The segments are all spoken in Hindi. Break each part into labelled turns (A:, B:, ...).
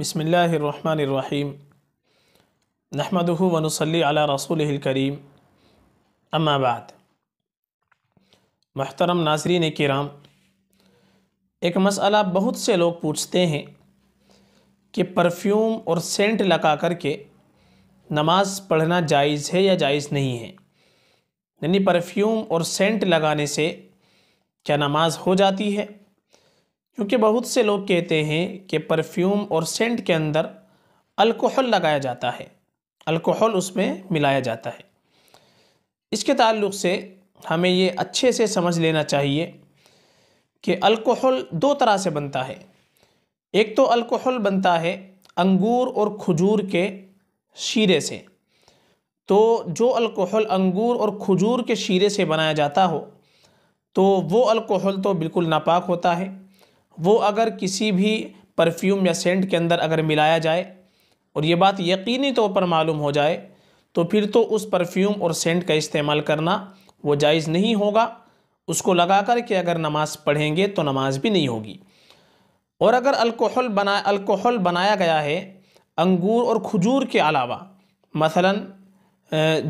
A: बसमीम नहमद वनसली अला रसूल करीम अम्माबाद महतरम नाजरीन कराम एक मसला बहुत से लोग पूछते हैं कि परफ्यूम और सेंट लगा कर के नमाज़ पढ़ना जायज़ है या जायज़ नहीं है यानी परफ्यूम और सेंट लगाने से क्या नमाज़ हो जाती है क्योंकि बहुत से लोग कहते हैं कि परफ्यूम और सेंट के अंदर अल्कोहल लगाया जाता है अल्कोहल उसमें मिलाया जाता है इसके ताल्लुक से हमें ये अच्छे से समझ लेना चाहिए कि अल्कोहल दो तरह से बनता है एक तो अल्कोहल बनता है अंगूर और खजूर के शीरे से तो जो अल्कोहल अंगूर और खजूर के शीरे से बनाया जाता हो तो वो अल्कोहल तो बिल्कुल नापाक होता है वो अगर किसी भी परफ्यूम या सेंट के अंदर अगर मिलाया जाए और ये बात यकीनी तौर पर मालूम हो जाए तो फिर तो उस परफ्यूम और सेंट का इस्तेमाल करना वो जायज़ नहीं होगा उसको लगा कर के अगर नमाज़ पढ़ेंगे तो नमाज भी नहीं होगी और अगर अल्कोहल बना अल्कोहल बनाया गया है अंगूर और खजूर के अलावा मसलन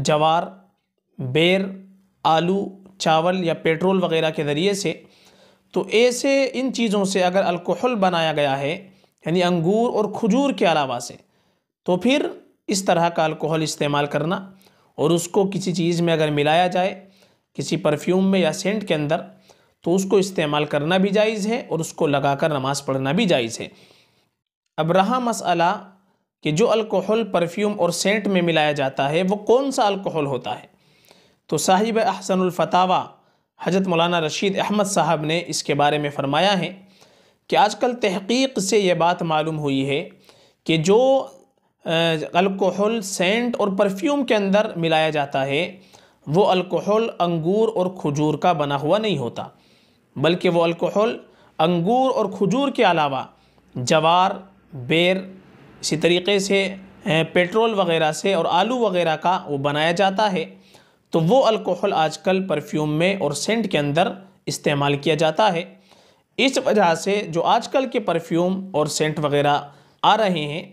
A: जवार बेर आलू चावल या पेट्रोल वगैरह के ज़रिए से तो ऐसे इन चीज़ों से अगर अल्कोहल बनाया गया है यानी अंगूर और खजूर के अलावा से तो फिर इस तरह का अल्कोहल इस्तेमाल करना और उसको किसी चीज़ में अगर मिलाया जाए किसी परफ्यूम में या सेंट के अंदर तो उसको इस्तेमाल करना भी जायज़ है और उसको लगाकर नमाज़ पढ़ना भी जायज़ है अब रहा मसला कि जो अल्कोहल परफ्यूम और सेंट में मिलाया जाता है वो कौन सा अल्कोहल होता है तो साहिब अहसनफ़तावा हजरत मौलाना रशीद अहमद साहब ने इसके बारे में फ़रमाया है कि आजकल तहकीक से ये बात मालूम हुई है कि जो अल्कोहल सेंट और परफ्यूम के अंदर मिलाया जाता है वो अल्कोहल अंगूर और खजूर का बना हुआ नहीं होता बल्कि वो अल्कोहल अंगूर और खजूर के अलावा जवार बेर इसी तरीके से पेट्रोल वगैरह से और आलू वगैरह का वो बनाया जाता है तो वो अल्कोहल आजकल परफ्यूम में और सेंट के अंदर इस्तेमाल किया जाता है इस वजह से जो आजकल के परफ्यूम और सेंट वगैरह आ रहे हैं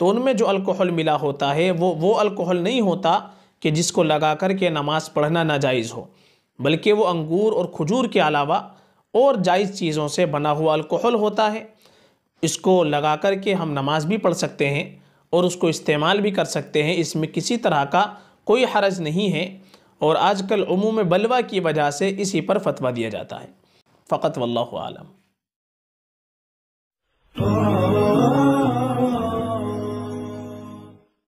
A: तो उनमें जो अल्कोहल मिला होता है वो वो अल्कोहल नहीं होता कि जिसको लगा कर के नमाज़ पढ़ना नाजायज़ हो बल्कि वो अंगूर और खजूर के अलावा और जायज़ चीज़ों से बना हुआ अल्कोहल होता है इसको लगा कर के हम नमाज भी पढ़ सकते हैं और उसको इस्तेमाल भी कर सकते हैं इसमें किसी तरह का कोई हरज नहीं है और आजकल उमूम बलवा की वजह से इसी पर फतवा दिया जाता है फ़कत वल्लम